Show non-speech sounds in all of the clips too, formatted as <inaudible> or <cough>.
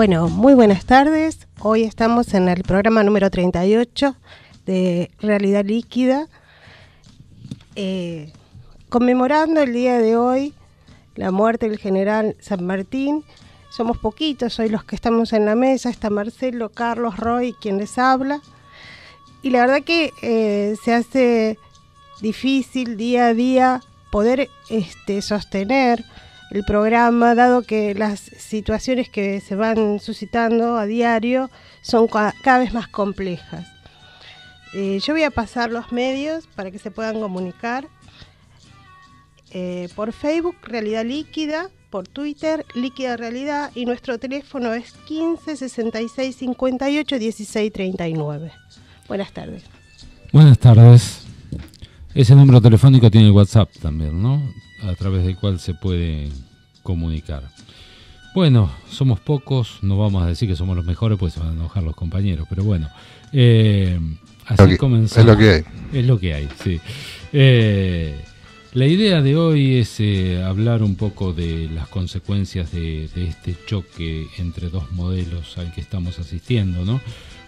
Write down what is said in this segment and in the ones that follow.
Bueno, muy buenas tardes. Hoy estamos en el programa número 38 de Realidad Líquida, eh, conmemorando el día de hoy la muerte del general San Martín. Somos poquitos hoy los que estamos en la mesa. Está Marcelo, Carlos, Roy, quien les habla. Y la verdad que eh, se hace difícil día a día poder este, sostener el programa, dado que las situaciones que se van suscitando a diario son cada vez más complejas. Eh, yo voy a pasar los medios para que se puedan comunicar eh, por Facebook, Realidad Líquida, por Twitter, Líquida Realidad y nuestro teléfono es 15 66 58 16 39. Buenas tardes. Buenas tardes. Ese número telefónico tiene WhatsApp también, ¿no? a través del cual se puede comunicar. Bueno, somos pocos, no vamos a decir que somos los mejores, pues se van a enojar los compañeros, pero bueno, eh, así comenzamos. Es lo que hay. Es lo que hay, sí. Eh, la idea de hoy es eh, hablar un poco de las consecuencias de, de, este choque entre dos modelos al que estamos asistiendo, ¿no?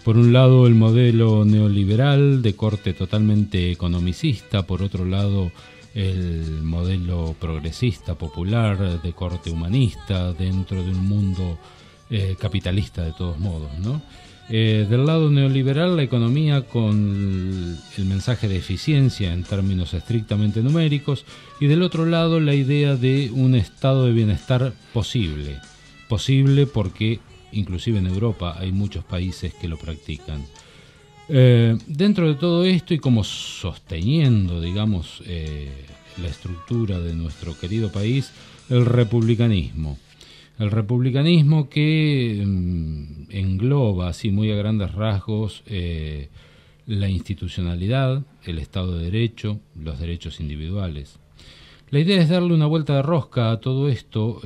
Por un lado el modelo neoliberal de corte totalmente economicista, por otro lado el modelo progresista, popular, de corte humanista, dentro de un mundo eh, capitalista de todos modos. Eh, del lado neoliberal, la economía con el mensaje de eficiencia en términos estrictamente numéricos, y del otro lado la idea de un estado de bienestar posible, posible porque inclusive en Europa hay muchos países que lo practican. Eh, dentro de todo esto y como sosteniendo, digamos, eh, la estructura de nuestro querido país, el republicanismo. El republicanismo que mm, engloba, así muy a grandes rasgos, eh, la institucionalidad, el Estado de Derecho, los derechos individuales. La idea es darle una vuelta de rosca a todo esto,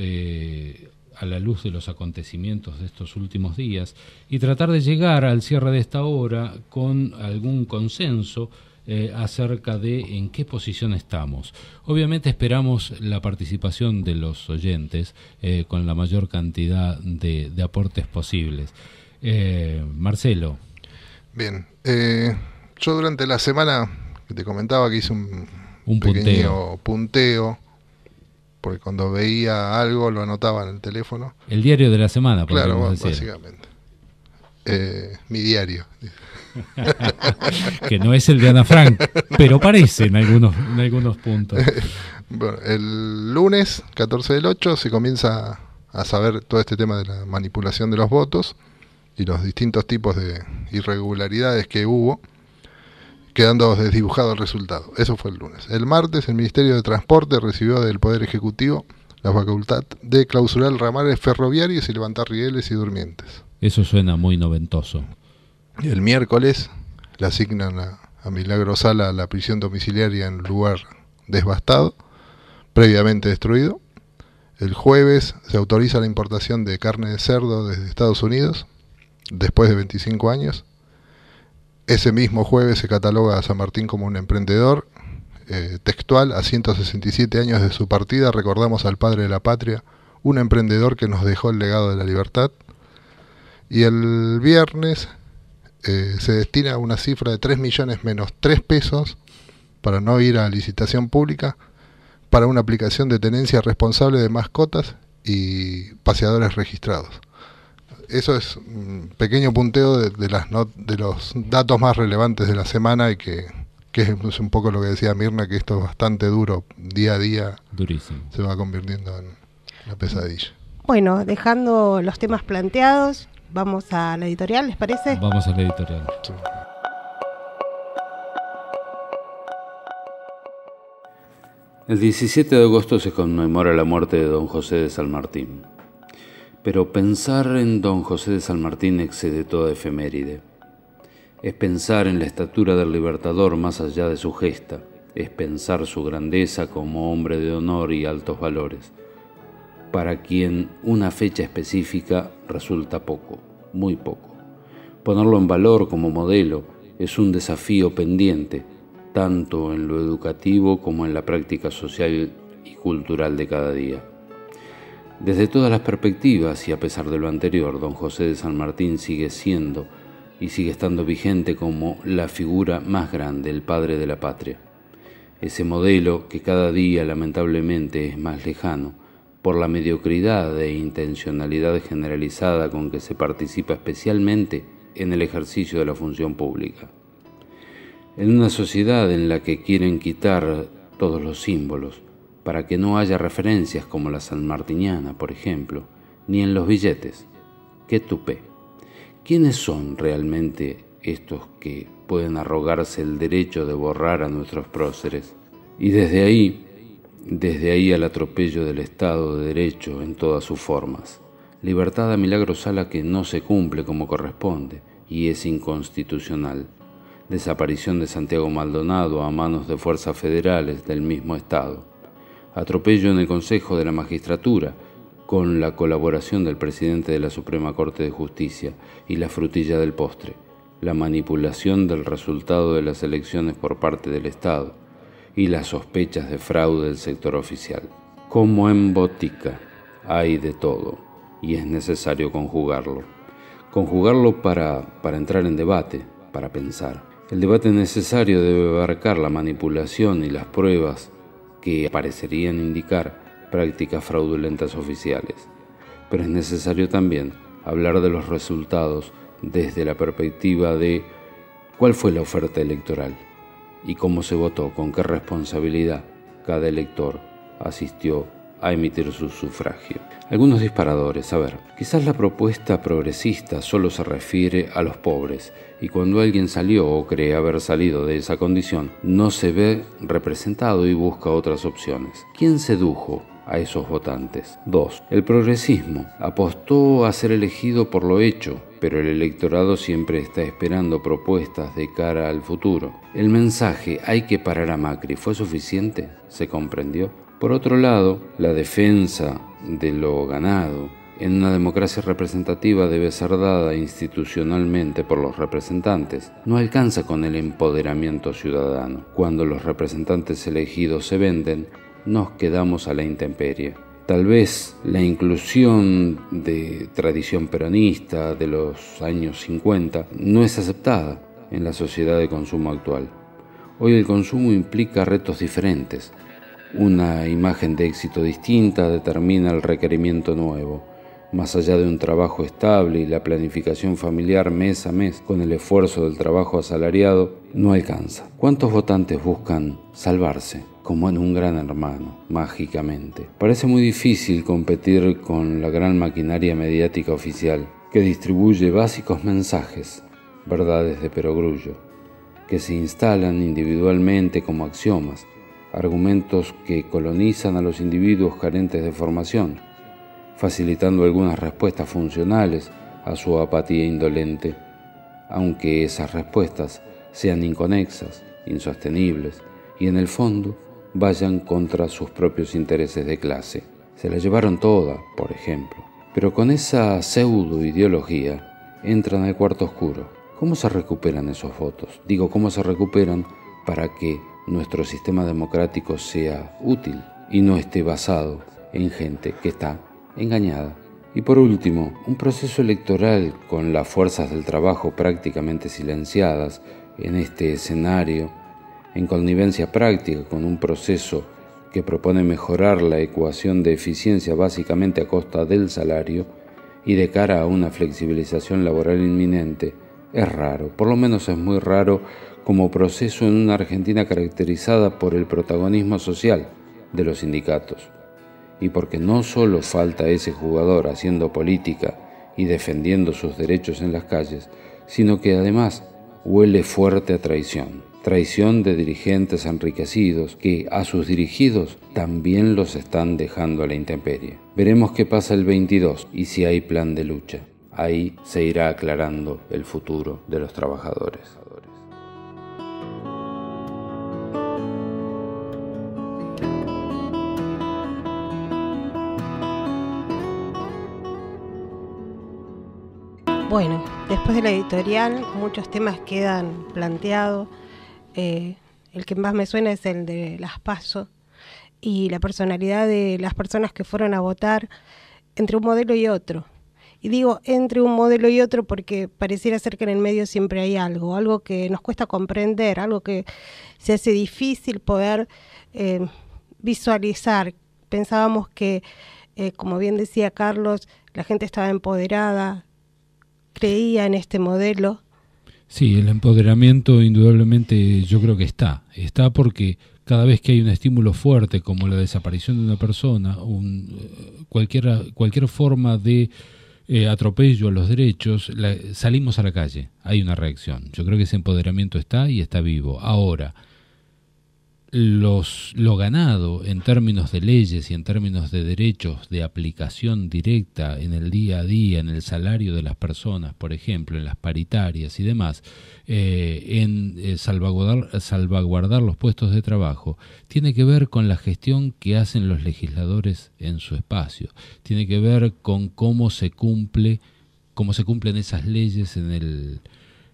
la luz de los acontecimientos de estos últimos días y tratar de llegar al cierre de esta hora con algún consenso eh, acerca de en qué posición estamos. Obviamente esperamos la participación de los oyentes eh, con la mayor cantidad de, aportes posibles. Eh, Marcelo. Bien, yo durante la semana que te comentaba que hice un, pequeño punteo porque cuando veía algo lo anotaba en el teléfono. El diario de la semana, por claro, básicamente. Eh, mi diario. <laughs> que no es el de Ana Frank, pero parece en algunos, en algunos puntos. <laughs> el lunes 14 del 8 se comienza a saber todo este tema de la manipulación de los votos y los distintos tipos de irregularidades que hubo quedando desdibujado el resultado. Eso fue el lunes. El martes, el Ministerio de Transporte recibió del Poder Ejecutivo la facultad de clausurar ramales ferroviarios y levantar rieles y durmientes. Eso suena muy noventoso. El miércoles le asignan a, a Milagro Sala la prisión domiciliaria en lugar desbastado, previamente destruido. El jueves se autoriza la importación de carne de cerdo desde Estados Unidos, después de 25 años, ese mismo jueves se cataloga a San Martín como un emprendedor. Eh, textual, a 167 años de su partida, recordamos al padre de la patria, un emprendedor que nos dejó el legado de la libertad. Y el viernes eh, se destina una cifra de 3 millones menos 3 pesos para no ir a licitación pública para una aplicación de tenencia responsable de mascotas y paseadores registrados eso es un pequeño punteo de, las de los datos más relevantes de la semana y que, es un poco lo que decía Mirna, que esto es bastante duro, día a día Durísimo. se va convirtiendo en una pesadilla. Bueno, dejando los temas planteados, vamos a la editorial, ¿les parece? Vamos a la editorial. El 17 de agosto se conmemora la muerte de don José de San Martín. Pero pensar en don José de San Martín excede toda efeméride. Es pensar en la estatura del libertador más allá de su gesta, es pensar su grandeza como hombre de honor y altos valores, para quien una fecha específica resulta poco, muy poco. Ponerlo en valor como modelo es un desafío pendiente, tanto en lo educativo como en la práctica social y cultural de cada día. Desde todas las perspectivas y a pesar de lo anterior, don José de San Martín sigue siendo y sigue estando vigente como la figura más grande, el padre de la patria. Ese modelo que cada día lamentablemente es más lejano por la mediocridad e intencionalidad generalizada con que se participa especialmente en el ejercicio de la función pública. En una sociedad en la que quieren quitar todos los símbolos, para que no haya referencias como la sanmartiniana, por ejemplo, ni en los billetes. ¡Qué tupé! ¿Quiénes son realmente estos que pueden arrogarse el derecho de borrar a nuestros próceres? Y desde ahí, desde ahí al atropello del Estado de Derecho en todas sus formas. Libertad a milagrosala que no se cumple como corresponde y es inconstitucional. Desaparición de Santiago Maldonado a manos de fuerzas federales del mismo Estado atropello en el Consejo de la Magistratura, con la colaboración del presidente de la Suprema Corte de Justicia y la frutilla del postre, la manipulación del resultado de las elecciones por parte del Estado y las sospechas de fraude del sector oficial. Como en botica, hay de todo y es necesario conjugarlo. Conjugarlo para, para entrar en debate, para pensar. El debate necesario debe abarcar la manipulación y las pruebas que parecerían indicar prácticas fraudulentas oficiales. Pero es necesario también hablar de los resultados desde la perspectiva de cuál fue la oferta electoral y cómo se votó, con qué responsabilidad cada elector asistió a emitir su sufragio. Algunos disparadores, a ver, quizás la propuesta progresista solo se refiere a los pobres y cuando alguien salió o cree haber salido de esa condición, no se ve representado y busca otras opciones. ¿Quién sedujo? a esos votantes. 2. El progresismo apostó a ser elegido por lo hecho, pero el electorado siempre está esperando propuestas de cara al futuro. El mensaje hay que parar a Macri fue suficiente, se comprendió. Por otro lado, la defensa de lo ganado en una democracia representativa debe ser dada institucionalmente por los representantes. No alcanza con el empoderamiento ciudadano. Cuando los representantes elegidos se venden, nos quedamos a la intemperie. Tal vez la inclusión de tradición peronista de los años 50 no es aceptada en la sociedad de consumo actual. Hoy el consumo implica retos diferentes. Una imagen de éxito distinta determina el requerimiento nuevo más allá de un trabajo estable y la planificación familiar mes a mes con el esfuerzo del trabajo asalariado, no alcanza. ¿Cuántos votantes buscan salvarse? como en un gran hermano, mágicamente. Parece muy difícil competir con la gran maquinaria mediática oficial, que distribuye básicos mensajes, verdades de perogrullo, que se instalan individualmente como axiomas, argumentos que colonizan a los individuos carentes de formación, facilitando algunas respuestas funcionales a su apatía indolente, aunque esas respuestas sean inconexas, insostenibles y en el fondo vayan contra sus propios intereses de clase. Se la llevaron toda, por ejemplo. Pero con esa pseudo ideología entran al cuarto oscuro. ¿Cómo se recuperan esos votos? Digo, ¿cómo se recuperan para que nuestro sistema democrático sea útil y no esté basado en gente que está engañada. Y por último, un proceso electoral con las fuerzas del trabajo prácticamente silenciadas en este escenario, en connivencia práctica con un proceso que propone mejorar la ecuación de eficiencia básicamente a costa del salario y de cara a una flexibilización laboral inminente, es raro, por lo menos es muy raro como proceso en una Argentina caracterizada por el protagonismo social de los sindicatos y porque no solo falta ese jugador haciendo política y defendiendo sus derechos en las calles, sino que además huele fuerte a traición, traición de dirigentes enriquecidos que a sus dirigidos también los están dejando a la intemperie. Veremos qué pasa el 22 y si hay plan de lucha. Ahí se irá aclarando el futuro de los trabajadores. Bueno, después de la editorial muchos temas quedan planteados. Eh, el que más me suena es el de las pasos y la personalidad de las personas que fueron a votar entre un modelo y otro. Y digo entre un modelo y otro porque pareciera ser que en el medio siempre hay algo, algo que nos cuesta comprender, algo que se hace difícil poder eh, visualizar. Pensábamos que, eh, como bien decía Carlos, la gente estaba empoderada, creía en este modelo. Sí, el empoderamiento indudablemente yo creo que está. Está porque cada vez que hay un estímulo fuerte como la desaparición de una persona, un, eh, cualquier, cualquier forma de eh, atropello a los derechos, salimos a la calle, hay una reacción. Yo creo que ese empoderamiento está y está vivo. Ahora, los, lo ganado en términos de leyes y en términos de derechos de aplicación directa en el día a día, en el salario de las personas, por ejemplo, en las paritarias y demás, eh, en eh, salvaguardar, salvaguardar los puestos de trabajo, tiene que ver con la gestión que hacen los legisladores en su espacio, tiene que ver con cómo se cumple, cómo se cumplen esas leyes en el,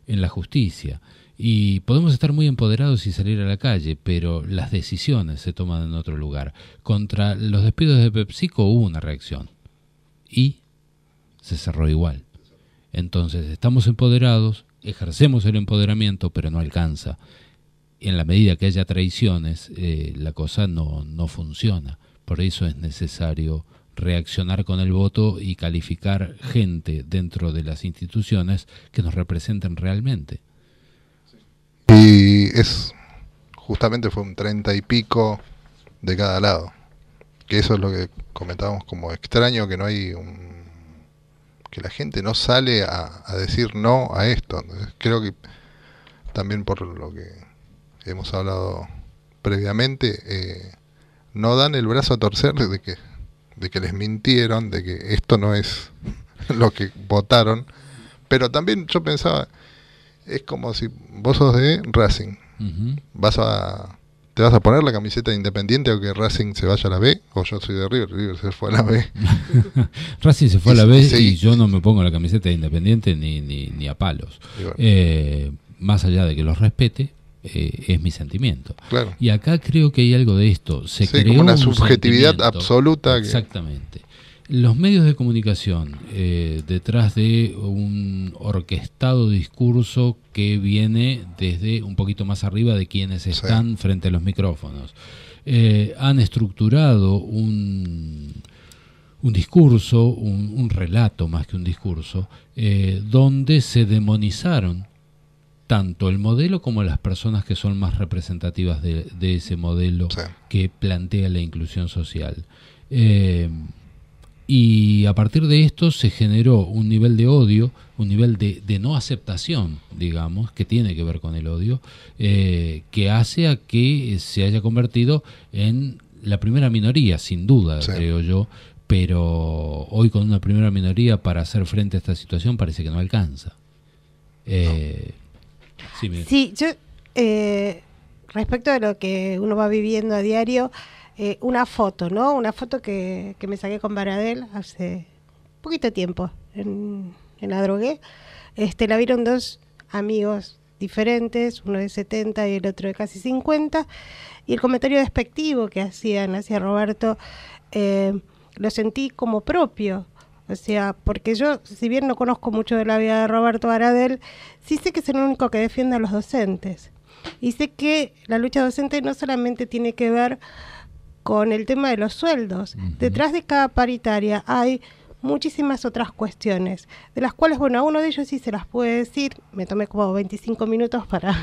en la justicia. Y podemos estar muy empoderados y salir a la calle, pero las decisiones se toman en otro lugar. Contra los despidos de PepsiCo hubo una reacción. Y se cerró igual. Entonces estamos empoderados, ejercemos el empoderamiento, pero no alcanza. En la medida que haya traiciones, eh, la cosa no, no funciona. Por eso es necesario reaccionar con el voto y calificar gente dentro de las instituciones que nos representen realmente. Y es justamente fue un treinta y pico de cada lado. Que eso es lo que comentábamos como extraño, que no hay un... que la gente no sale a, decir no a esto. Creo que también por lo que hemos hablado previamente, eh, no dan el brazo a torcer de que, de que les mintieron, de que esto no es <laughs> lo que votaron. Pero también yo pensaba, es como si vos sos de Racing. Vas a te vas a poner la camiseta de Independiente que Racing se vaya a la B o yo soy de River, River se fue a la B. <laughs> Racing se fue a la B y yo no me pongo la camiseta Independiente ni, ni, ni a palos. Eh, más allá de que los respete, eh, es mi sentimiento. Y acá creo que hay algo de esto. Se como una subjetividad absoluta. Exactamente. Los medios de comunicación, eh, detrás de un orquestado discurso que viene desde un poquito más arriba de quienes están frente a los micrófonos, eh, han estructurado un, un discurso, un, relato más que un discurso, eh, donde se demonizaron tanto el modelo como las personas que son más representativas de, ese modelo que plantea la inclusión social. Eh, y a partir de esto se generó un nivel de odio, un nivel de, de no aceptación, digamos, que tiene que ver con el odio, eh, que hace a que se haya convertido en la primera minoría, sin duda, creo yo, pero hoy con una primera minoría para hacer frente a esta situación parece que no alcanza. Eh, Sí, yo, eh, respecto a lo que uno va viviendo a diario, eh, una foto, ¿no? Una foto que, que me saqué con Baradel hace poquito tiempo en, la drogué. Este, la vieron dos amigos diferentes, uno de 70 y el otro de casi 50. Y el comentario despectivo que hacían hacia Roberto eh, lo sentí como propio. O sea, porque yo, si bien no conozco mucho de la vida de Roberto Baradel, sí sé que es el único que defiende a los docentes. Y sé que la lucha docente no solamente tiene que ver con el tema de los sueldos. Detrás de cada paritaria hay muchísimas otras cuestiones, de las cuales, bueno, a uno de ellos sí se las puede decir, me tomé como 25 minutos para,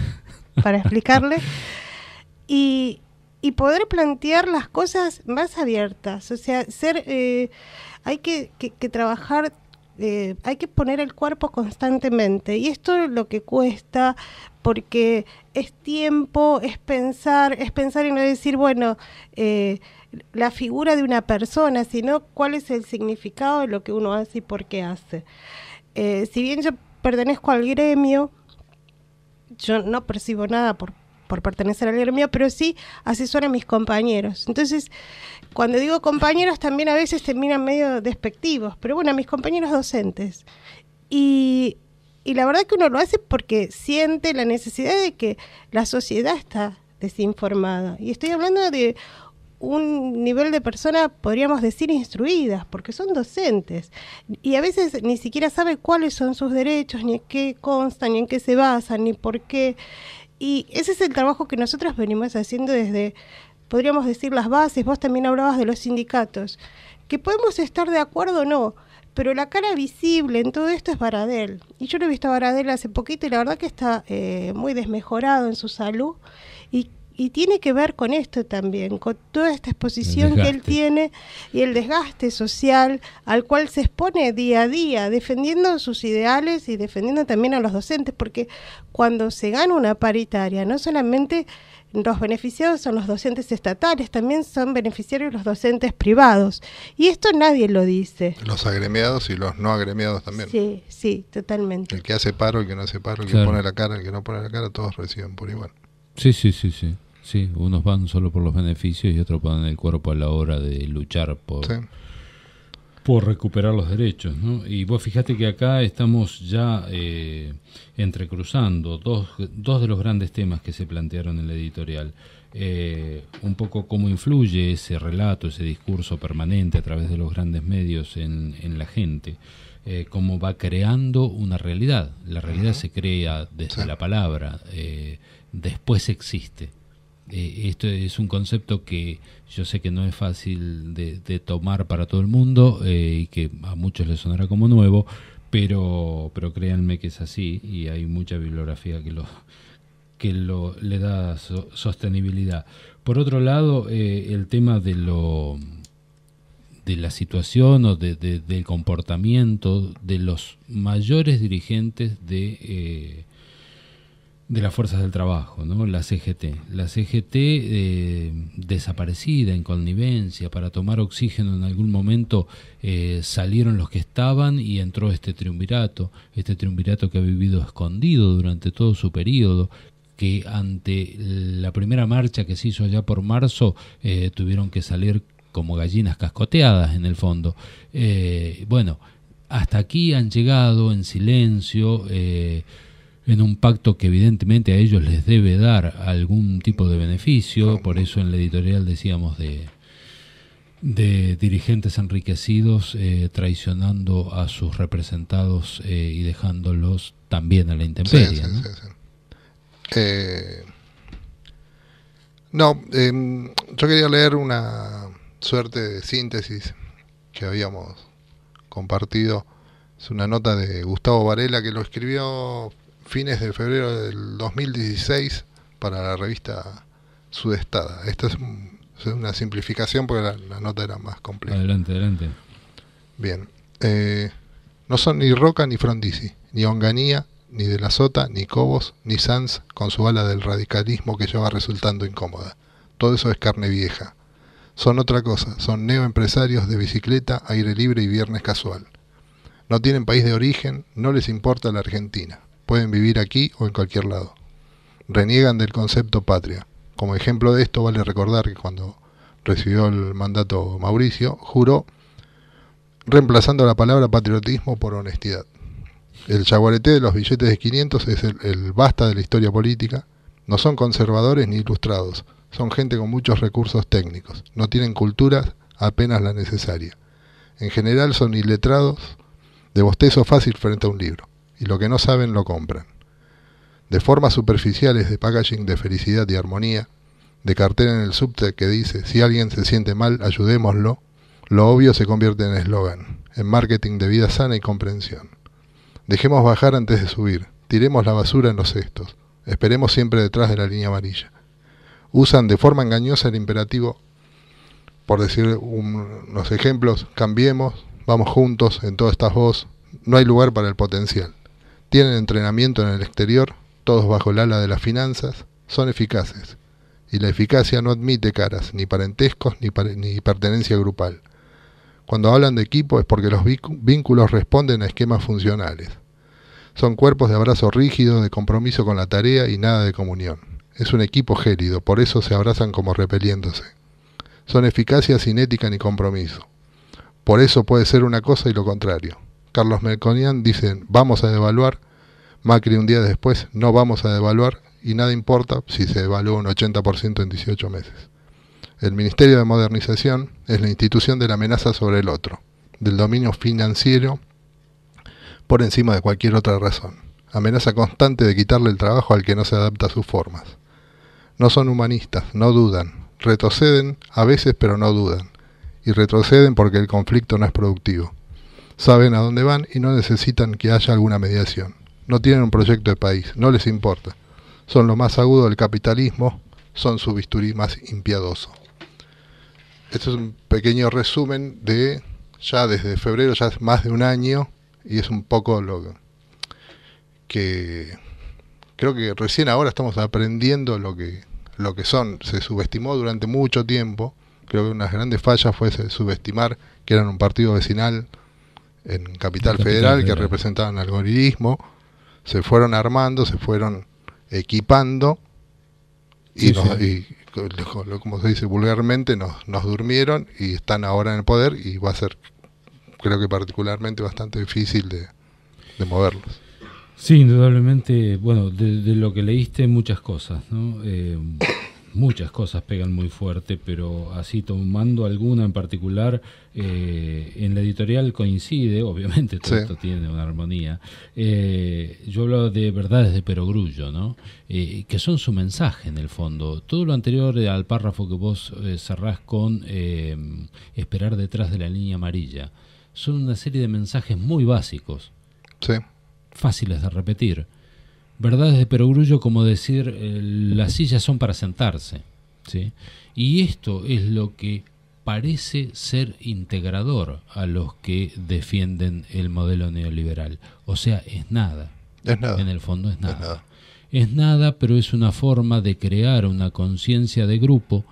<laughs> para explicarle, y, poder plantear las cosas más abiertas, o sea, ser, eh, hay que, trabajar eh, hay que poner el cuerpo constantemente y esto es lo que cuesta porque es tiempo, es pensar, es pensar y no decir, bueno, eh, la figura de una persona, sino cuál es el significado de lo que uno hace y por qué hace. Eh, si bien yo pertenezco al gremio, yo no percibo nada por, por pertenecer al gremio, pero sí asesoro a mis compañeros. Entonces, cuando digo compañeros, también a veces terminan medio despectivos, pero bueno, a mis compañeros docentes. Y y la verdad que uno lo hace porque siente la necesidad de que la sociedad está desinformada. Y estoy hablando de un nivel de personas, podríamos decir, instruidas, porque son docentes. Y a veces ni siquiera sabe cuáles son sus derechos, ni en qué constan, ni en qué se basan, ni por qué. Y ese es el trabajo que nosotros venimos haciendo desde, podríamos decir, las bases. Vos también hablabas de los sindicatos, que podemos estar de acuerdo o no, pero la cara visible en todo esto es Baradel. Y yo lo he visto a Baradel hace poquito y la verdad que está eh, muy desmejorado en su salud. Y y tiene que ver con esto también, con toda esta exposición que él tiene y el desgaste social al cual se expone día a día, defendiendo sus ideales y defendiendo también a los docentes, porque cuando se gana una paritaria, no solamente los beneficiados son los docentes estatales, también son beneficiarios los docentes privados. Y esto nadie lo dice. Los agremiados y los no agremiados también. Sí, sí, totalmente. El que hace paro, el que no hace paro, el que pone la cara, el que no pone la cara, todos reciben por igual. Sí, sí, sí, sí. Sí, unos van solo por los beneficios y otros ponen el cuerpo a la hora de luchar por, por recuperar los derechos. ¿no? Y vos fíjate que acá estamos ya eh, entrecruzando dos, dos de los grandes temas que se plantearon en la editorial. Eh, un poco cómo influye ese relato, ese discurso permanente a través de los grandes medios en, la gente, eh, cómo va creando una realidad. La realidad se crea desde la palabra, después existe. Eh, esto es un concepto que yo sé que no es fácil de, tomar para todo el mundo eh, y que a muchos les sonará como nuevo, pero, pero créanme que es así y hay mucha bibliografía que lo que lo, le da sostenibilidad. Por otro lado, eh, el tema de lo de la situación o del comportamiento de los mayores dirigentes de de las fuerzas del trabajo, ¿no? la CGT. La CGT eh, desaparecida en connivencia para tomar oxígeno en algún momento eh, salieron los que estaban y entró este triunvirato, este triunvirato que ha vivido escondido durante todo su periodo, que ante la primera marcha que se hizo allá por marzo eh, tuvieron que salir como gallinas cascoteadas en el fondo. bueno, hasta aquí han llegado en silencio en un pacto que evidentemente a ellos les debe dar algún tipo de beneficio, por eso en la editorial decíamos de, de dirigentes enriquecidos eh, traicionando a sus representados eh, y dejándolos también a la intemperie. ¿no? Eh, no em, yo quería leer una suerte de síntesis que habíamos compartido. Es una nota de Gustavo Varela que lo escribió fines de febrero del 2016 para la revista Sudestada. Esta es, una simplificación porque la, nota era más compleja. Adelante, adelante. Bien. Eh, no son ni Roca ni Frondizi, ni Onganía, ni De la Sota, ni Cobos, ni Sanz con su ala del radicalismo que ya va resultando incómoda. Todo eso es carne vieja. Son otra cosa, son neoempresarios de bicicleta, aire libre y viernes casual. No tienen país de origen, no les importa la Argentina pueden vivir aquí o en cualquier lado. Reniegan del concepto patria. Como ejemplo de esto vale recordar que cuando recibió el mandato Mauricio, juró reemplazando la palabra patriotismo por honestidad. El chaguareté de los billetes de 500 es el, el basta de la historia política. No son conservadores ni ilustrados, son gente con muchos recursos técnicos, no tienen cultura apenas la necesaria. En general son iletrados, de bostezo fácil frente a un libro y lo que no saben lo compran. De formas superficiales de packaging de felicidad y armonía, de cartera en el subte que dice si alguien se siente mal, ayudémoslo, lo obvio se convierte en eslogan, en marketing de vida sana y comprensión. Dejemos bajar antes de subir, tiremos la basura en los cestos, esperemos siempre detrás de la línea amarilla. Usan de forma engañosa el imperativo, por decir unos ejemplos, cambiemos, vamos juntos en todas estas voz, no hay lugar para el potencial tienen entrenamiento en el exterior, todos bajo el ala de las finanzas, son eficaces. Y la eficacia no admite caras, ni parentescos, ni, pertenencia grupal. Cuando hablan de equipo es porque los vínculos responden a esquemas funcionales. Son cuerpos de abrazo rígido, de compromiso con la tarea y nada de comunión. Es un equipo gélido, por eso se abrazan como repeliéndose. Son eficacia sin ética ni compromiso. Por eso puede ser una cosa y lo contrario. Carlos Melconian dicen vamos a devaluar, Macri un día después no vamos a devaluar y nada importa si se devalúa un 80% en 18 meses. El Ministerio de Modernización es la institución de la amenaza sobre el otro, del dominio financiero por encima de cualquier otra razón. Amenaza constante de quitarle el trabajo al que no se adapta a sus formas. No son humanistas, no dudan. Retroceden a veces pero no dudan. Y retroceden porque el conflicto no es productivo saben a dónde van y no necesitan que haya alguna mediación. No tienen un proyecto de país, no les importa. Son lo más agudo del capitalismo, son su bisturí más impiadoso. esto es un pequeño resumen de ya desde febrero, ya es más de un año, y es un poco lo que creo que recién ahora estamos aprendiendo lo que, lo que son. Se subestimó durante mucho tiempo, creo que una de las grandes fallas fue subestimar que eran un partido vecinal en Capital Federal, que representaban algoritmo, se fueron armando, se fueron equipando y, como se dice vulgarmente, nos, nos durmieron y están ahora en el poder y va a ser, creo que particularmente, bastante difícil de, de moverlos. Sí, indudablemente, bueno, de, lo que leíste muchas cosas, ¿no? Eh, muchas cosas pegan muy fuerte, pero así tomando alguna en particular, eh, en la editorial coincide, <laughs> obviamente todo esto tiene una armonía. Eh, yo hablaba de verdades de Perogrullo, ¿no? Eh, que son su mensaje en el fondo. Todo lo anterior al párrafo que vos cerrás con esperar detrás de la línea amarilla, son una serie de mensajes muy básicos, fáciles de repetir es de perogrullo como decir eh, las sillas son para sentarse. ¿sí? Y esto es lo que parece ser integrador a los que defienden el modelo neoliberal. O sea, es nada. Es nada. En el fondo Es nada, es nada pero es una forma de crear una conciencia de grupo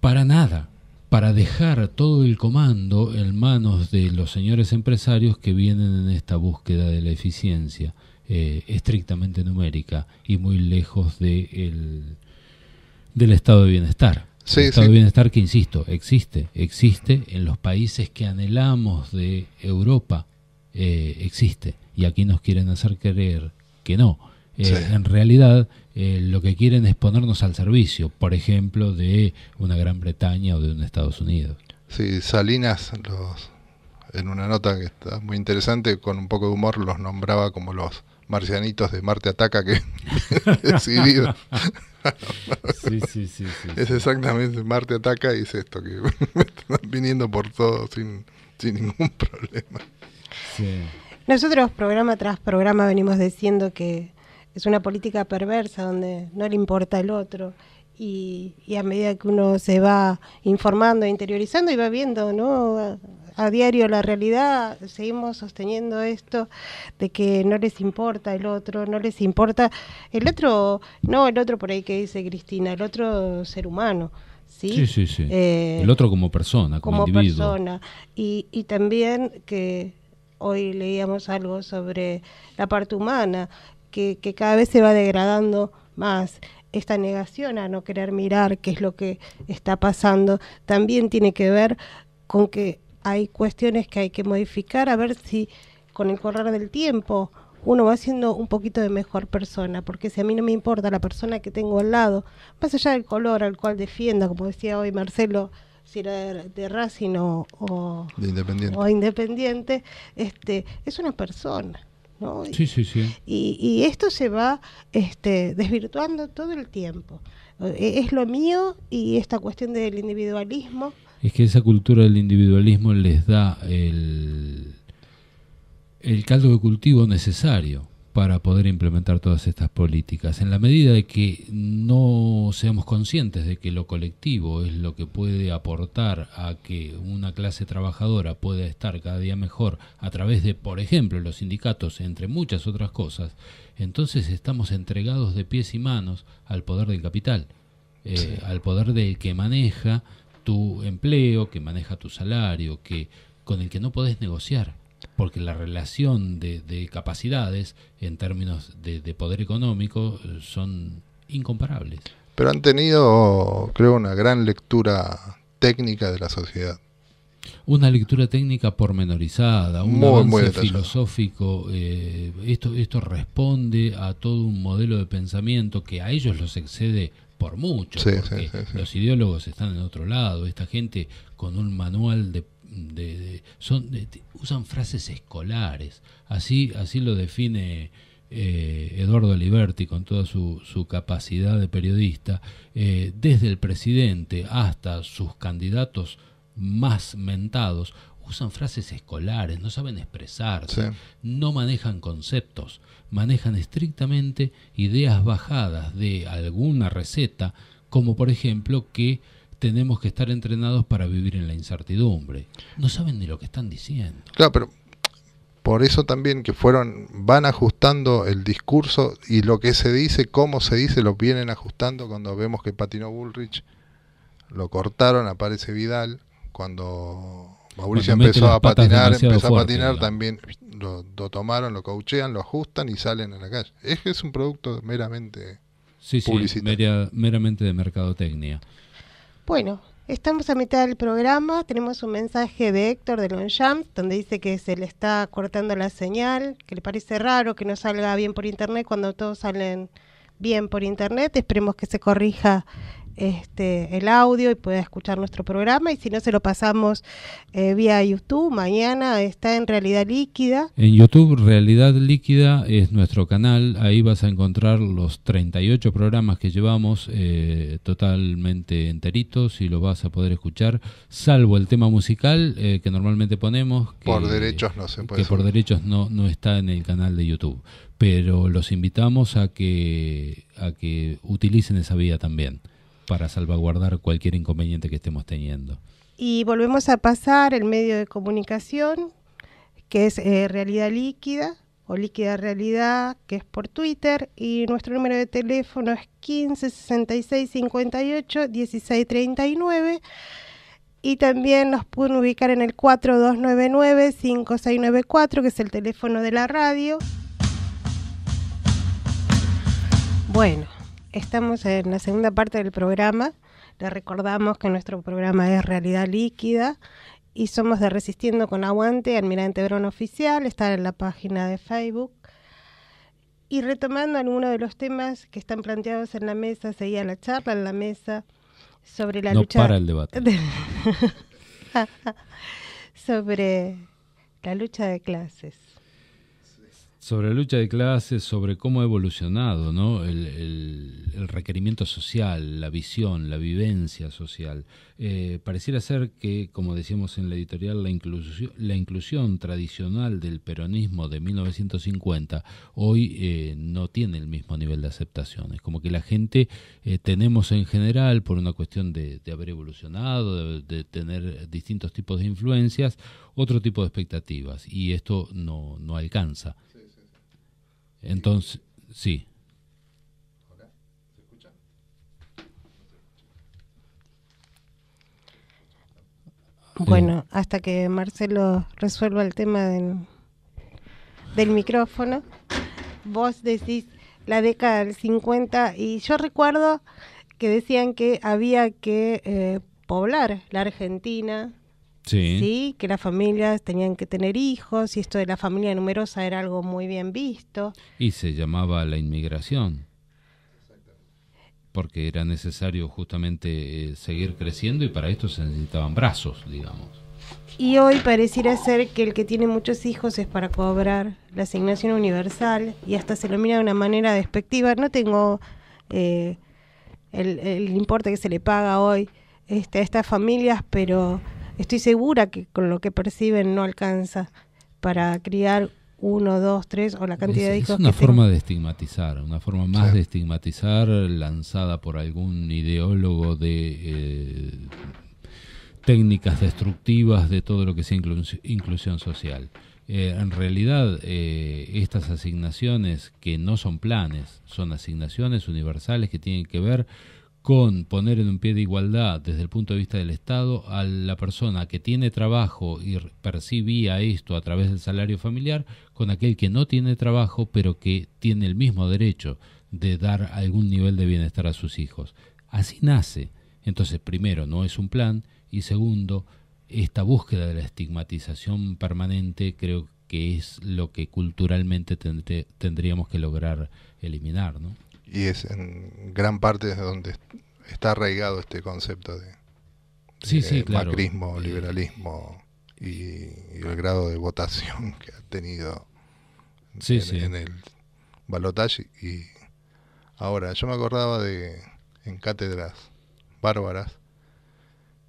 para nada, para dejar todo el comando en manos de los señores empresarios que vienen en esta búsqueda de la eficiencia. Eh, estrictamente numérica y muy lejos de del estado de bienestar. el estado de bienestar que, insisto, existe, existe en los países que anhelamos de Europa, eh, existe, y aquí nos quieren hacer creer que no. Eh, en realidad, lo que quieren es ponernos al servicio, por ejemplo, de una Gran Bretaña o de un Estados Unidos. Sí, Salinas los, en una nota que está muy interesante, con un poco de humor, los nombraba como los marcianitos de Marte Ataca que decidido. <laughs> <laughs> sí, sí, sí, Es exactamente Marte Ataca y es esto, que <laughs> están viniendo por todo sin, sin ningún problema. Nosotros programa tras programa venimos diciendo que es una política perversa donde no le importa el otro y, y, a medida que uno se va informando, e interiorizando y va viendo ¿no? a diario la realidad, seguimos sosteniendo esto de que no les importa el otro, no les importa el otro, no el otro por ahí que dice Cristina, el otro ser humano. ¿sí? Sí, sí, eh, el otro como persona, como, persona. Y, y también que hoy leíamos algo sobre la parte humana, que, que cada vez se va degradando más esta negación a no querer mirar qué es lo que está pasando, también tiene que ver con que hay cuestiones que hay que modificar, a ver si con el correr del tiempo uno va siendo un poquito de mejor persona, porque si a mí no me importa la persona que tengo al lado, más allá del color al cual defienda, como decía hoy Marcelo, si era de, raza o, independiente. este, es una persona. ¿no? Y, esto se va este, desvirtuando todo el tiempo. Eh, es lo mío y esta cuestión del individualismo es que esa cultura del individualismo les da el, caldo de cultivo necesario para poder implementar todas estas políticas. En la medida de que no seamos conscientes de que lo colectivo es lo que puede aportar a que una clase trabajadora pueda estar cada día mejor a través de, por ejemplo, los sindicatos, entre muchas otras cosas, entonces estamos entregados de pies y manos al poder del capital, eh, al poder del que maneja tu empleo, que maneja tu salario, que con el que no podés negociar, porque la relación de, capacidades en términos de, poder económico eh, son incomparables. Pero han tenido, creo, una gran lectura técnica de la sociedad. Una lectura técnica pormenorizada, un filosófico. Eh, esto, esto responde a todo un modelo de pensamiento que a ellos los excede por mucho. los ideólogos están en otro lado, esta gente con un manual de... usan frases escolares, así, así lo define eh, Eduardo Liberti con toda su, capacidad de periodista, eh, desde el presidente hasta sus candidatos más mentados, usan frases escolares, no saben expresarse, no manejan conceptos, manejan estrictamente ideas bajadas de alguna receta, como por ejemplo que tenemos que estar entrenados para vivir en la incertidumbre. No saben ni lo que están diciendo. Claro, pero por eso también que fueron, van ajustando el discurso y lo que se dice, cómo se dice, lo vienen ajustando cuando vemos que Patino Bullrich, lo cortaron, aparece Vidal, cuando Mauricio empezó a patinar, empezó a patinar, también lo, tomaron, lo cauchean, lo ajustan y salen a la calle. Es que es un producto meramente publicitario. meramente de mercadotecnia. Bueno, Estamos a mitad del programa, tenemos un mensaje de Héctor de Longchamp, donde dice que se le está cortando la señal, que le parece raro que no salga bien por internet cuando todos salen bien por internet. Esperemos que se corrija este, el audio y pueda escuchar nuestro programa. Y si no, se lo pasamos eh, vía YouTube. Mañana está en Realidad Líquida. En YouTube, Realidad Líquida es nuestro canal. Ahí vas a encontrar los 38 programas que llevamos eh, totalmente enteritos y lo vas a poder escuchar, salvo el tema musical eh, que normalmente ponemos. Que, por derechos no se puede. Que por derechos no, no está en el canal de YouTube pero los invitamos a que, a que utilicen esa vía también para salvaguardar cualquier inconveniente que estemos teniendo. Y volvemos a pasar el medio de comunicación, que es eh, Realidad Líquida o Líquida Realidad, que es por Twitter, y nuestro número de teléfono es 15 66 Y también nos pueden ubicar en el 4299-5694, que es el teléfono de la radio. Bueno, Estamos en la segunda parte del programa. Le recordamos que nuestro programa es Realidad Líquida y somos de Resistiendo con Aguante, Almirante Brón Oficial, está en la página de Facebook. Y retomando algunos de los temas que están planteados en la mesa, seguía la charla en la mesa sobre la no lucha. para el debate. <laughs> sobre la lucha de clases sobre la lucha de clases, sobre cómo ha evolucionado ¿no? el, requerimiento social, la visión, la vivencia social. Eh, pareciera ser que, como decíamos en la editorial, la inclusión, la inclusión tradicional del peronismo de 1950 hoy eh, no tiene el mismo nivel de aceptación. Es como que la gente eh, tenemos en general, por una cuestión de, haber evolucionado, de, de tener distintos tipos de influencias, otro tipo de expectativas y esto no, no alcanza. Entonces, sí. Eh. Bueno, hasta que Marcelo resuelva el tema del, del micrófono, vos decís la década del 50 y yo recuerdo que decían que había que eh, poblar la Argentina Sí. que las familias tenían que tener hijos y esto de la familia numerosa era algo muy bien visto. Y se llamaba la inmigración, porque era necesario justamente eh, seguir creciendo y para esto se necesitaban brazos, digamos. Y hoy pareciera ser que el que tiene muchos hijos es para cobrar la asignación universal y hasta se lo mira de una manera despectiva. No tengo eh, el, importe que se le paga hoy este, a estas familias, pero estoy segura que con lo que perciben no alcanza para criar uno, dos, tres o la cantidad de hijos. Es una forma de estigmatizar, una forma más de estigmatizar lanzada por algún ideólogo de eh, técnicas destructivas de todo lo que sea inclusión social. Eh, en realidad, eh, estas asignaciones que no son planes, son asignaciones universales que tienen que ver con poner en un pie de igualdad desde el punto de vista del Estado a la persona que tiene trabajo y percibía esto a través del salario familiar con aquel que no tiene trabajo pero que tiene el mismo derecho de dar algún nivel de bienestar a sus hijos. Así nace. Entonces, primero, no es un plan y segundo, esta búsqueda de la estigmatización permanente creo que es lo que culturalmente tendríamos que lograr eliminar. ¿no? y es en gran parte desde donde está arraigado este concepto de, macrismo, liberalismo y, el grado de votación <laughs> que ha tenido en, el balotaje. Y ahora, yo me acordaba de en cátedras bárbaras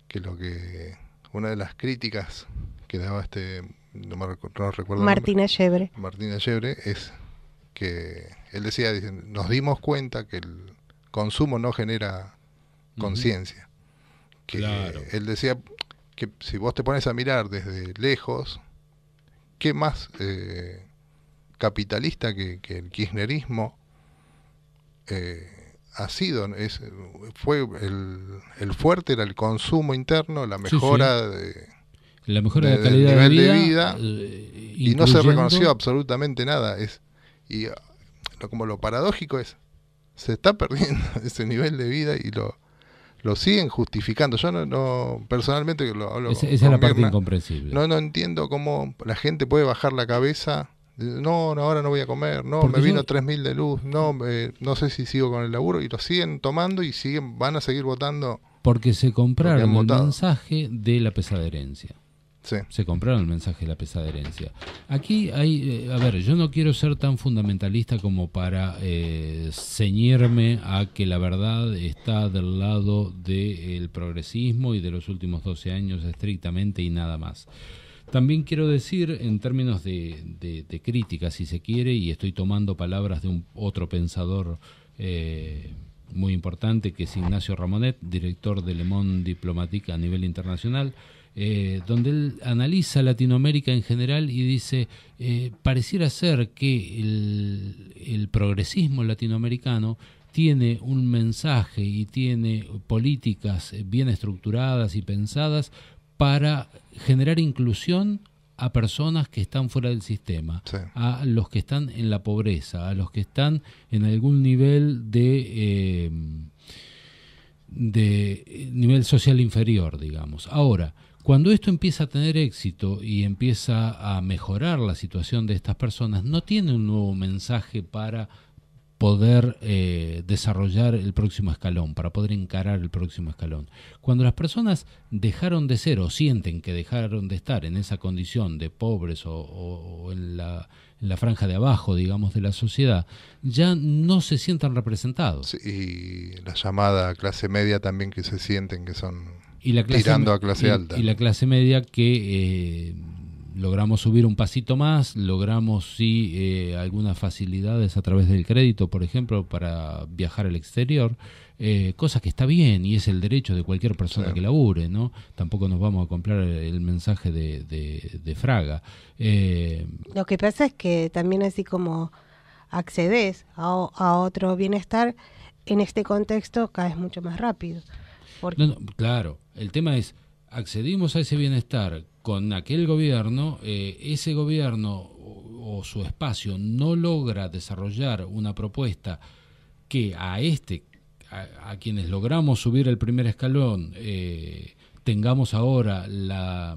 que lo que una de las críticas que daba este no, me, recuerdo Martina Llebre Martina Llebre es que él decía, nos dimos cuenta que el consumo no genera conciencia. que Él decía que si vos te pones a mirar desde lejos, ¿qué más eh, capitalista que, el kirchnerismo eh, ha sido? Es, fue el, fuerte era el consumo interno, la mejora de la mejora calidad de vida eh, y no se reconoció absolutamente nada. Es, y ah, como lo paradójico es, se está <laughs> perdiendo ese nivel de vida y lo, lo siguen justificando. Yo no, no personalmente lo hablo. Es, esa es la parte incomprensible. No, no entiendo cómo la gente puede bajar la cabeza. No, no, ahora no voy a comer. No, me vino 3.000 de luz. No, eh, no sé si sigo con el laburo. Y lo siguen tomando y siguen van a seguir votando. Porque se compraron el mensaje de la pesaderencia. Se compraron el mensaje de la pesada herencia. Aquí hay, eh, a ver, yo no quiero ser tan fundamentalista como para eh, ceñirme a que la verdad está del lado del progresismo y de los últimos 12 años estrictamente y nada más. También quiero decir, en términos de, crítica, si se quiere, y estoy tomando palabras de un otro pensador eh, muy importante, que es Ignacio Ramonet, director de Le Monde Diplomatique a nivel internacional, eh, donde él analiza Latinoamérica en general y dice, eh, pareciera ser que el, progresismo latinoamericano tiene un mensaje y tiene políticas bien estructuradas y pensadas para generar inclusión a personas que están fuera del sistema, a los que están en la pobreza, a los que están en algún nivel de, eh, de nivel social inferior, digamos. Ahora, cuando esto empieza a tener éxito y empieza a mejorar la situación de estas personas, no tiene un nuevo mensaje para poder eh, desarrollar el próximo escalón, para poder encarar el próximo escalón. Cuando las personas dejaron de ser o sienten que dejaron de estar en esa condición de pobres o, en, la, franja de abajo, digamos, de la sociedad, ya no se sientan representados. y la llamada clase media también que se sienten que son y la clase, y, la clase media que eh, logramos subir un pasito más, logramos sí eh, algunas facilidades a través del crédito, por ejemplo, para viajar al exterior, eh, cosa que está bien y es el derecho de cualquier persona que labure, ¿no? Tampoco nos vamos a comprar el mensaje de, de, Fraga. Eh, Lo que pasa es que también así como accedes a, a otro bienestar, en este contexto caes mucho más rápido claro, el tema es, accedimos a ese bienestar con aquel gobierno, eh, ese gobierno o, su espacio no logra desarrollar una propuesta que a este, a, quienes logramos subir el primer escalón, eh, tengamos ahora la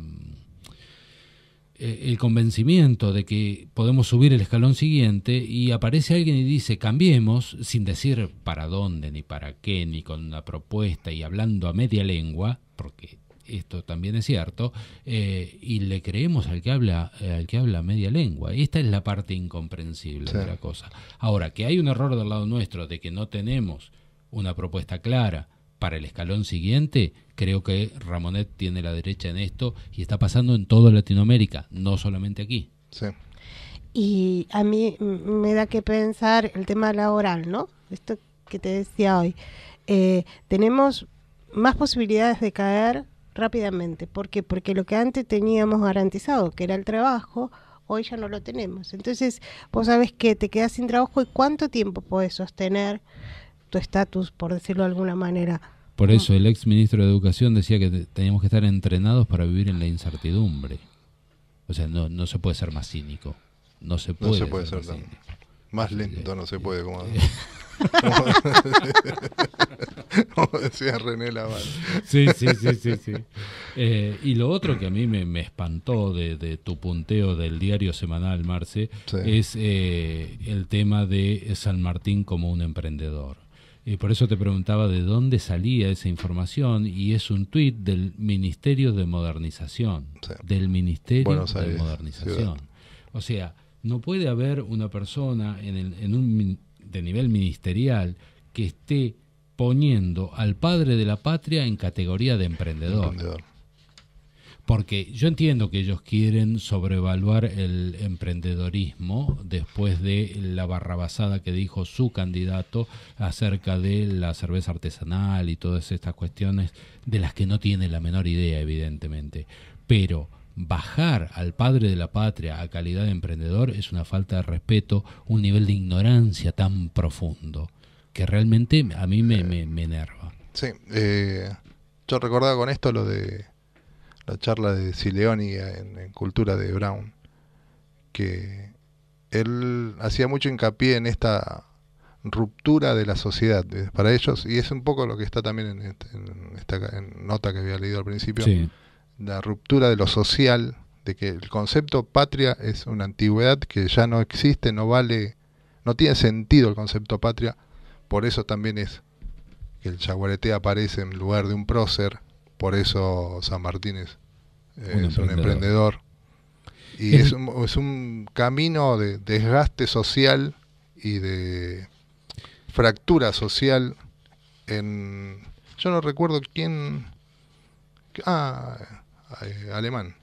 eh, el convencimiento de que podemos subir el escalón siguiente y aparece alguien y dice cambiemos sin decir para dónde ni para qué ni con una propuesta y hablando a media lengua porque esto también es cierto eh, y le creemos al que habla eh, al que habla media lengua esta es la parte incomprensible de la cosa ahora que hay un error del lado nuestro de que no tenemos una propuesta clara para el escalón siguiente, creo que Ramonet tiene la derecha en esto y está pasando en toda Latinoamérica, no solamente aquí. Sí. Y a mí me da que pensar el tema laboral, ¿no? Esto que te decía hoy. Eh, tenemos más posibilidades de caer rápidamente. ¿Por qué? Porque lo que antes teníamos garantizado, que era el trabajo, hoy ya no lo tenemos. Entonces, vos sabes que te quedas sin trabajo y cuánto tiempo puedes sostener estatus, por decirlo de alguna manera. Por eso el ex ministro de Educación decía que teníamos que estar entrenados para vivir en la incertidumbre. O sea, no, se puede ser más cínico. No se puede, puede ser, más, lento, eh, no se puede. Eh, <laughs> como, decía René Laval. Sí, sí, sí, sí. Eh, y lo otro que a mí me, me espantó de, de, tu punteo del diario semanal, Marce, es el tema de San Martín como un emprendedor. Y por eso te preguntaba de dónde salía esa información y es un tuit del Ministerio de Modernización. Del Ministerio de Modernización. O sea, no puede haber una persona en, el, en un, de nivel ministerial que esté poniendo al padre de la patria en categoría de emprendedor. Porque yo entiendo que ellos quieren sobrevaluar el emprendedorismo después de la barrabasada que dijo su candidato acerca de la cerveza artesanal y todas estas cuestiones de las que no tiene la menor idea, evidentemente. Pero bajar al padre de la patria a calidad de emprendedor es una falta de respeto, un nivel de ignorancia tan profundo que realmente a mí me, me, me enerva. Sí, eh, yo recordaba con esto lo de la charla de Sileoni en, en Cultura de Brown, que él hacía mucho hincapié en esta ruptura de la sociedad para ellos y es un poco lo que está también en, este, esta nota que había leído al principio la ruptura de lo social de que el concepto patria es una antigüedad que ya no existe no vale no tiene sentido el concepto patria por eso también es que el chaguareté aparece en lugar de un prócer por eso San Martín es, un emprendedor. Y es, un, camino de desgaste social y de fractura social. En, yo no recuerdo quién. Ah, eh, Alemán.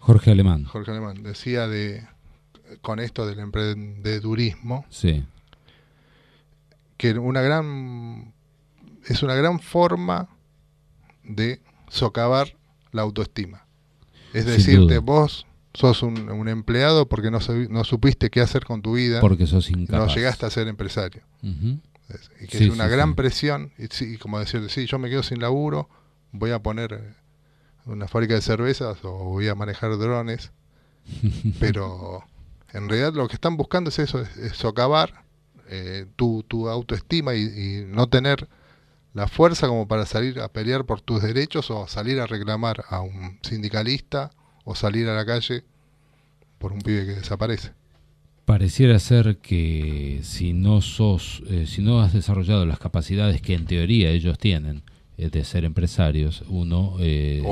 Jorge Alemán. Jorge Alemán decía de con esto del emprendedurismo. Sí. Que una gran es una gran forma de socavar la autoestima. Es decir decirte, vos sos un, empleado porque no, no supiste qué hacer con tu vida. Porque sos incapaz. No llegaste a ser empresario. Y que es una gran presión. Y, sí, como decirte, sí, yo me quedo sin laburo, voy a poner eh, una fábrica de cervezas o voy a manejar drones. <laughs> Pero en realidad lo que están buscando es eso, es, socavar eh, tu, autoestima y no tener la fuerza como para salir a pelear por tus derechos o salir a reclamar a un sindicalista o salir a la calle por un pibe que desaparece. Pareciera ser que si no sos, eh, si no has desarrollado las capacidades que en teoría ellos tienen eh, de ser empresarios, uno eh,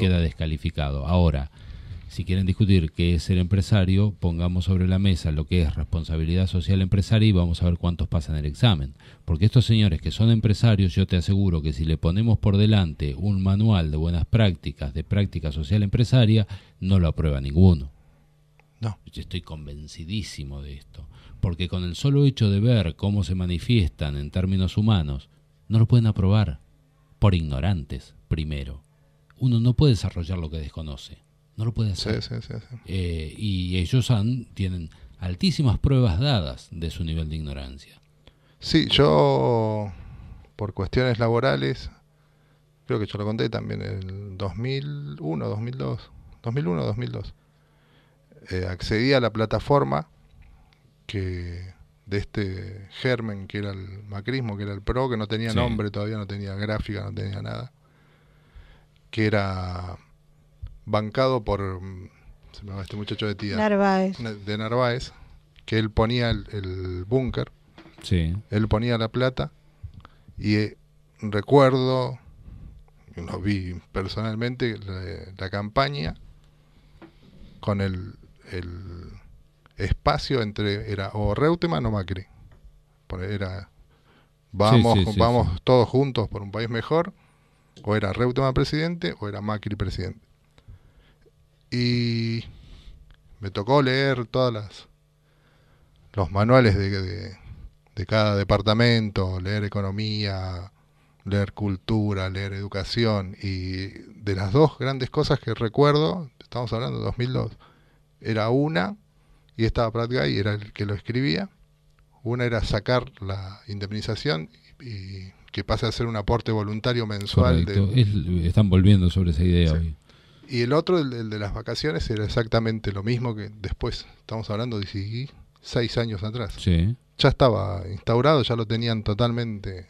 queda descalificado. Ahora, si quieren discutir qué es ser empresario, pongamos sobre la mesa lo que es responsabilidad social empresaria y vamos a ver cuántos pasan el examen. Porque estos señores que son empresarios, yo te aseguro que si le ponemos por delante un manual de buenas prácticas, de práctica social empresaria, no lo aprueba ninguno. No. Yo estoy convencidísimo de esto. Porque con el solo hecho de ver cómo se manifiestan en términos humanos, no lo pueden aprobar. Por ignorantes, primero. Uno no puede desarrollar lo que desconoce. No lo puede hacer. Sí, sí, sí, eh, y ellos tienen altísimas pruebas dadas de su nivel de ignorancia. Sí, yo por cuestiones laborales, creo que yo lo conté también, el 2001, 2002, 2001, 2002, accedí a la plataforma que de este germen que era el macrismo, que era el PRO, que no tenía nombre todavía, no tenía gráfica, no tenía nada, que era bancado por mm, este muchacho de tía Narváez. de Narváez que él ponía el, búnker sí. él ponía la plata y eh, recuerdo lo vi personalmente la, campaña con el, espacio entre era o Reutemann o Macri era vamos vamos todos juntos por un país mejor o era Reutemann presidente o era Macri presidente y me tocó leer todas las los manuales de, cada departamento, leer economía, leer cultura, leer educación. Y de las dos grandes cosas que recuerdo, estamos hablando de 2002, era una, y estaba Pratt Guy, era el que lo escribía. Una era sacar la indemnización y, que pase a ser un aporte voluntario mensual. De... están volviendo sobre esa idea hoy. Y el otro, el, de las vacaciones, era exactamente lo mismo que después, estamos hablando de seis años atrás. Sí. Ya estaba instaurado, ya lo tenían totalmente...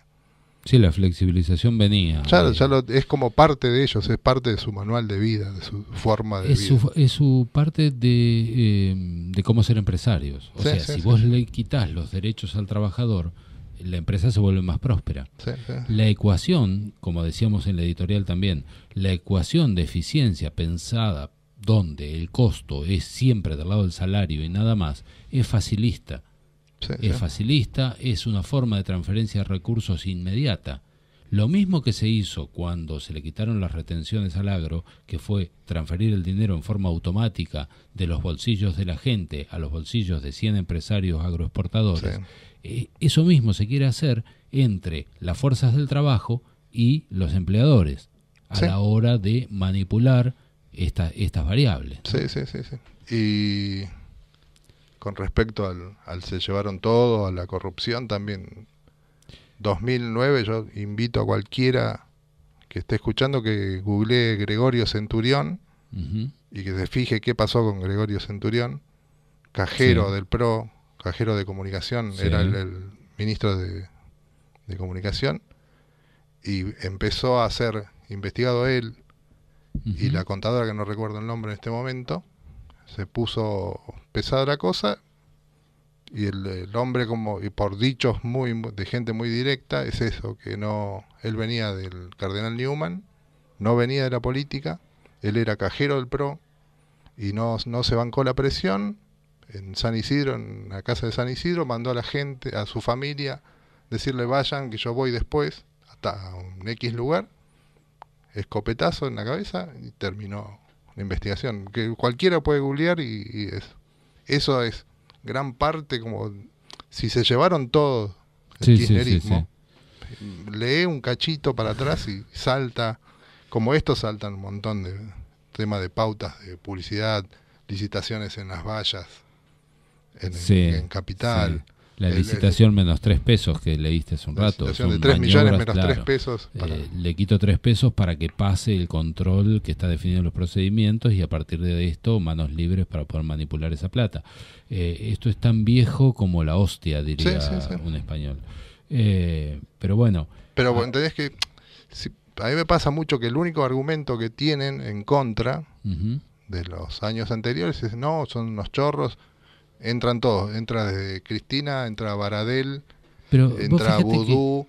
Sí, la flexibilización venía. Ya, ya es como parte de ellos, es parte de su manual de vida, de su forma de es vida. Su, es su parte de, eh, de cómo ser empresarios. O sea, si vos le quitas los derechos al trabajador, la empresa se vuelve más próspera. La ecuación, como decíamos en la editorial también, la ecuación de eficiencia pensada donde el costo es siempre del lado del salario y nada más, es facilista. es facilista, es una forma de transferencia de recursos inmediata. Lo mismo que se hizo cuando se le quitaron las retenciones al agro, que fue transferir el dinero en forma automática de los bolsillos de la gente a los bolsillos de 100 empresarios agroexportadores, eh, eso mismo se quiere hacer entre las fuerzas del trabajo y los empleadores a la hora de manipular esta, estas variables. Sí, sí, sí, Y con respecto al, se llevaron todo, a la corrupción también. 2009 yo invito a cualquiera que esté escuchando que googlee Gregorio Centurión y que se fije qué pasó con Gregorio Centurión, cajero del PRO, cajero de comunicación, era el, ministro de, comunicación, y empezó a ser investigado él y la contadora, que no recuerdo el nombre en este momento, se puso pesada la cosa y el, hombre como y por dichos muy de gente muy directa es eso que no él venía del cardenal Newman no venía de la política él era cajero del pro y no, no se bancó la presión en San Isidro, en la casa de San Isidro, mandó a la gente, a su familia, decirle vayan, que yo voy después, hasta un X lugar, escopetazo en la cabeza y terminó la investigación. Que cualquiera puede googlear y, eso. es gran parte como si se llevaron todo el sí, lee un cachito para atrás y salta, como esto saltan un montón de temas de pautas de publicidad, licitaciones en las vallas, en, Capital. La licitación menos tres pesos que leíste hace un rato. Licitación de 3 millones menos 3 pesos. Eh, le quito tres pesos para que pase el control que está definido en los procedimientos y a partir de esto manos libres para poder manipular esa plata. Eh, esto es tan viejo como la hostia, diría un español. Eh, pero bueno. Pero ah. entendés que a mí me pasa mucho que el único argumento que tienen en contra de los años anteriores es no, son unos chorros Entran todos, entra Cristina, entra Baradel, entra Vudú,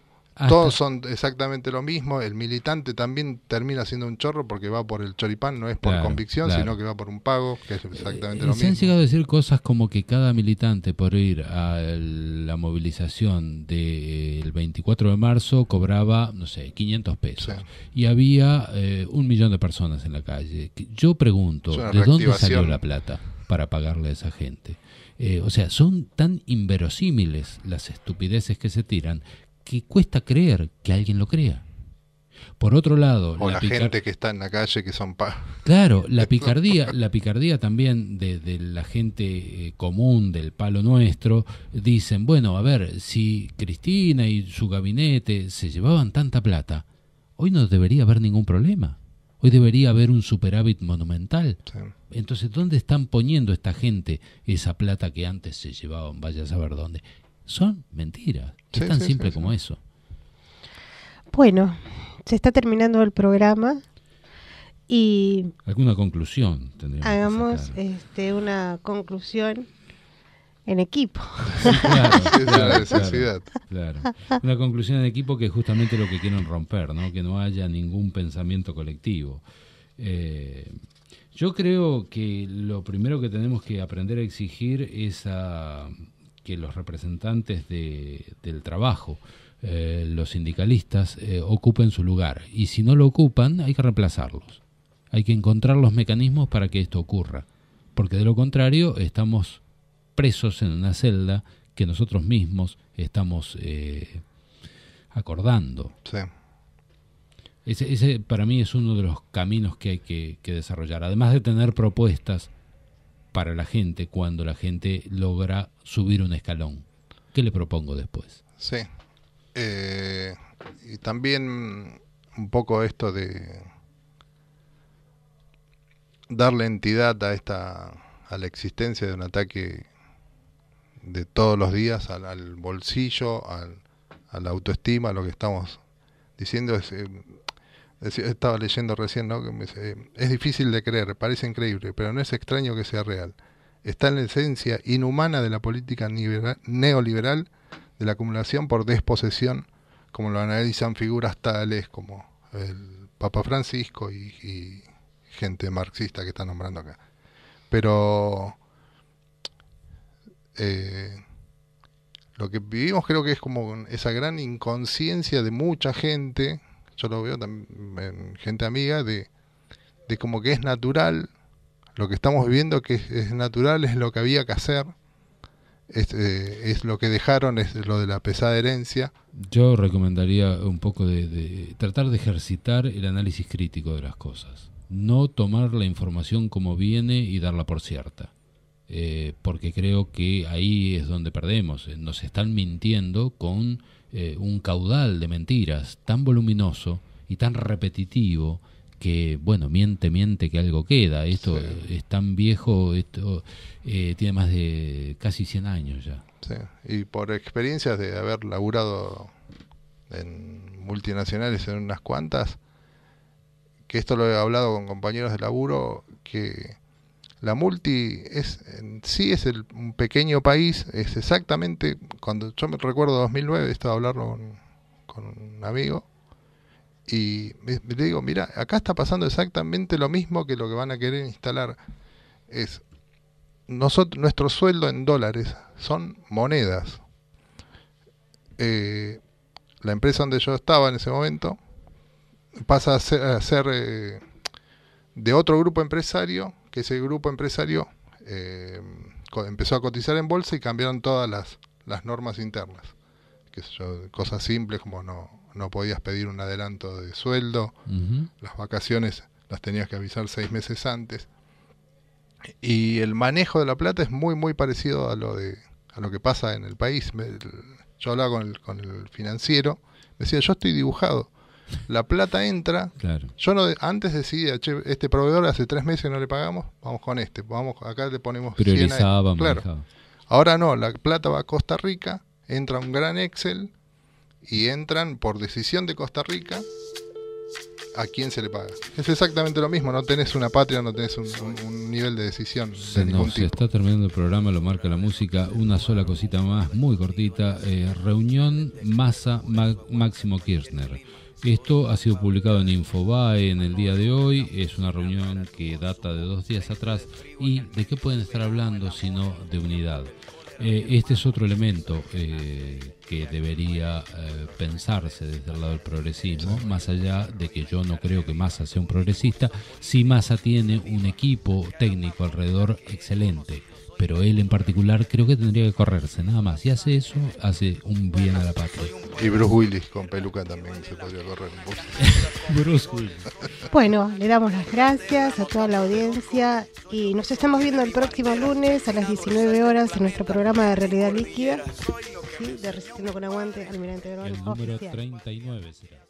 todos son exactamente lo mismo, el militante también termina siendo un chorro porque va por el choripán, no es por convicción, sino que va por un pago, que es exactamente eh, lo mismo. Se han llegado a decir cosas como que cada militante por ir a la movilización del eh, 24 de marzo cobraba, no sé, 500 pesos. Y había eh, un millón de personas en la calle. Yo pregunto, ¿de dónde salió la plata? para pagarle a esa gente. Eh, o sea, son tan inverosímiles las estupideces que se tiran que cuesta creer que alguien lo crea. Por otro lado, o la, gente que está en la calle que son pa... Claro, la <laughs> picardía, la picardía también de, la gente eh, común del palo nuestro dicen, bueno, a ver, si Cristina y su gabinete se llevaban tanta plata, hoy no debería haber ningún problema. Hoy debería haber un superávit monumental. Entonces, ¿dónde están poniendo esta gente esa plata que antes se llevaban, vaya a saber dónde? Son mentiras. es tan simple como eso. Bueno, se está terminando el programa y... ¿Alguna conclusión? tendríamos Hagamos este, una conclusión en equipo. <laughs> claro, Una conclusión en equipo que es justamente lo que quieren romper, ¿no? que no haya ningún pensamiento colectivo. Eh, yo creo que lo primero que tenemos que aprender a exigir es a que los representantes del trabajo, eh, los sindicalistas, eh, ocupen su lugar. Y si no lo ocupan, hay que reemplazarlos. Hay que encontrar los mecanismos para que esto ocurra. Porque de lo contrario, estamos presos en una celda que nosotros mismos estamos eh, acordando. Sí. Ese, para mí es uno de los caminos que hay que, desarrollar. Además de tener propuestas para la gente cuando la gente logra subir un escalón. ¿Qué le propongo después? Sí. Eh, y también un poco esto de darle entidad a esta a la existencia de un ataque de todos los días al, bolsillo, al, a la autoestima, lo que estamos diciendo es eh, estaba leyendo recién, ¿no? Eh, es difícil de creer, parece increíble, pero no es extraño que sea real. Está en la esencia inhumana de la política neoliberal de la acumulación por desposesión, como lo analizan figuras tales como el Papa Francisco y, gente marxista que está nombrando acá. Pero eh, lo que vivimos creo que es como esa gran inconsciencia de mucha gente yo lo veo también gente amiga, de, de como que es natural, lo que estamos viviendo que es, natural, es lo que había que hacer, es, eh, es, lo que dejaron, es lo de la pesada herencia. Yo recomendaría un poco de, tratar de ejercitar el análisis crítico de las cosas, no tomar la información como viene y darla por cierta. Eh, porque creo que ahí es donde perdemos. Eh, nos están mintiendo con eh, un caudal de mentiras tan voluminoso y tan repetitivo que, bueno, miente, miente que algo queda. Esto es tan viejo, esto eh, tiene más de casi 100 años ya. Sí. Y por experiencias de haber laburado en multinacionales en unas cuantas, que esto lo he hablado con compañeros de laburo, que la multi es, sí es el, un pequeño país, es exactamente, cuando yo me recuerdo 2009, estaba hablando con, un amigo, y le digo, mira, acá está pasando exactamente lo mismo que lo que van a querer instalar. Es nosotros, nuestro sueldo en dólares son monedas. Eh, la empresa donde yo estaba en ese momento pasa a ser, eh, de otro grupo empresario que ese grupo empresario eh, empezó a cotizar en bolsa y cambiaron todas las, normas internas. Que cosas simples como no, podías pedir un adelanto de sueldo, las vacaciones las tenías que avisar seis meses antes. Y el manejo de la plata es muy, muy parecido a lo, de, lo que pasa en el país. yo hablaba con con el financiero, me decía, yo estoy dibujado la plata entra. Yo no, antes decidía, este proveedor hace tres meses no le pagamos, vamos con este, vamos acá le ponemos. Este". Priorizaba, Ahora no, la plata va a Costa Rica, entra un gran Excel y entran por decisión de Costa Rica a quién se le paga. Es exactamente lo mismo, no tenés una patria, no tenés un, nivel de decisión. Se, está terminando el programa, lo marca la música, una sola cosita más, muy cortita, eh, reunión masa Máximo Kirchner. Esto ha sido publicado en Infobae en el día de hoy, es una reunión que data de dos días atrás y de qué pueden estar hablando sino de unidad. Eh, este es otro elemento eh, que debería eh, pensarse desde el lado del progresismo, más allá de que yo no creo que Massa sea un progresista, si Massa tiene un equipo técnico alrededor excelente pero él en particular creo que tendría que correrse, nada más. Si hace eso, hace un bien a la patria. Y Bruce Willis con peluca también se podría correr un poco. <laughs> Bruce Willis. Bueno, le damos las gracias a toda la audiencia y nos estamos viendo el próximo lunes a las 19 horas en nuestro programa de Realidad Líquida. Sí, de Resistiendo con Aguante, Almirante El número 39